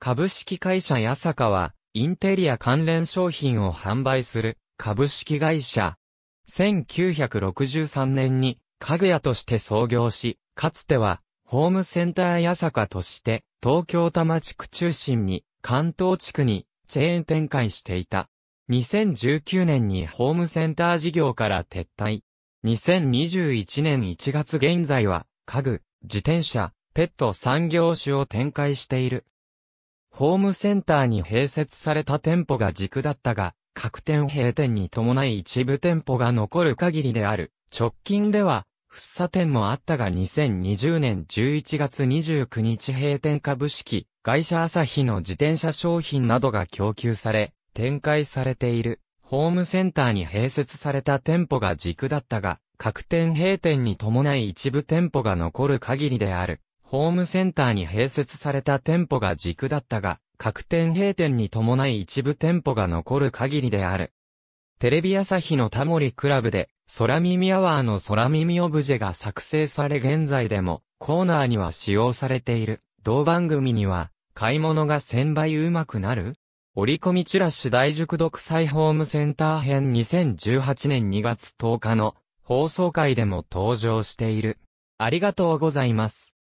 株式会社八坂は、インテリア関連商品を販売する株式会社。1963年に家具屋として創業し、かつてはホームセンターサ坂として東京多摩地区中心に関東地区にチェーン展開していた。2019年にホームセンター事業から撤退。2021年1月現在は家具、自転車、ペット産業種を展開しているホームセンターに併設された店舗が軸だったが、各店閉店に伴い一部店舗が残る限りである。直近では、福茶店もあったが2020年11月29日閉店株式、会社朝日の自転車商品などが供給され、展開されている。ホームセンターに併設された店舗が軸だったが、各店閉店に伴い一部店舗が残る限りである。ホームセンターに併設された店舗が軸だったが、各店閉店に伴い一部店舗が残る限りである。テレビ朝日のタモリクラブで、空耳アワーの空耳オブジェが作成され現在でも、コーナーには使用されている。同番組には、買い物が1000倍うまくなる折り込みチラシ大熟読祭ホームセンター編2018年2月10日の放送回でも登場している。ありがとうございます。